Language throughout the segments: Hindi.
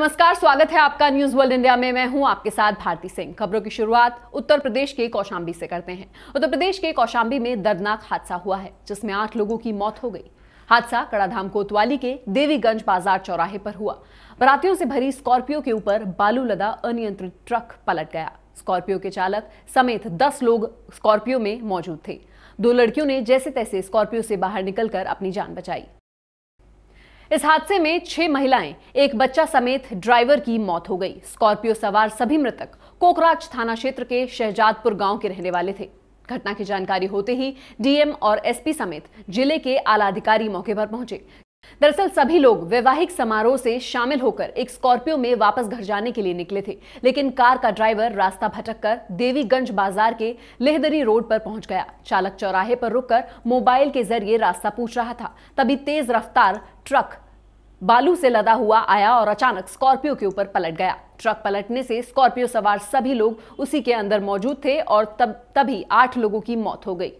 नमस्कार स्वागत है आपका न्यूज वर्ल्ड इंडिया में मैं हूं आपके साथ भारती सिंह खबरों की शुरुआत उत्तर प्रदेश के कौशाम्बी से करते हैं उत्तर प्रदेश के कौशाम्बी में दर्दनाक हादसा हुआ है जिसमें आठ लोगों की मौत हो गई हादसा कड़ाधाम कोतवाली के देवीगंज बाजार चौराहे पर हुआ बरातियों से भरी स्कॉर्पियो के ऊपर बालू लदा अनियंत्रित ट्रक पलट गया स्कॉर्पियो के चालक समेत दस लोग स्कॉर्पियो में मौजूद थे दो लड़कियों ने जैसे तैसे स्कॉर्पियो से बाहर निकलकर अपनी जान बचाई इस हादसे में छह महिलाएं एक बच्चा समेत ड्राइवर की मौत हो गई स्कॉर्पियो सवार सभी मृतक कोकराज थाना क्षेत्र के शहजादपुर गांव के रहने वाले थे घटना की जानकारी होते ही डीएम और एसपी समेत जिले के आला अधिकारी मौके पर पहुंचे दरअसल सभी लोग वैवाहिक समारोह से शामिल होकर एक स्कॉर्पियो में वापस घर जाने के लिए निकले थे लेकिन कार का ड्राइवर रास्ता भटक कर देवीगंज बाजार के लेहदरी रोड पर पहुंच गया चालक चौराहे पर रुककर मोबाइल के जरिए रास्ता पूछ रहा था तभी तेज रफ्तार ट्रक बालू से लदा हुआ आया और अचानक स्कॉर्पियो के ऊपर पलट गया ट्रक पलटने से स्कॉर्पियो सवार सभी लोग उसी के अंदर मौजूद थे और तब तभी आठ लोगों की मौत हो गई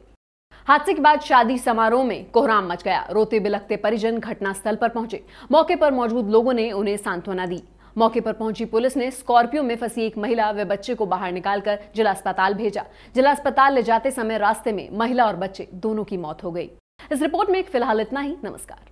हादसे के बाद शादी समारोह में कोहराम मच गया रोते बिलखते परिजन घटनास्थल पर पहुंचे मौके पर मौजूद लोगों ने उन्हें सांत्वना दी मौके पर पहुंची पुलिस ने स्कॉर्पियो में फंसी एक महिला व बच्चे को बाहर निकालकर जिला अस्पताल भेजा जिला अस्पताल ले जाते समय रास्ते में महिला और बच्चे दोनों की मौत हो गई इस रिपोर्ट में फिलहाल इतना ही नमस्कार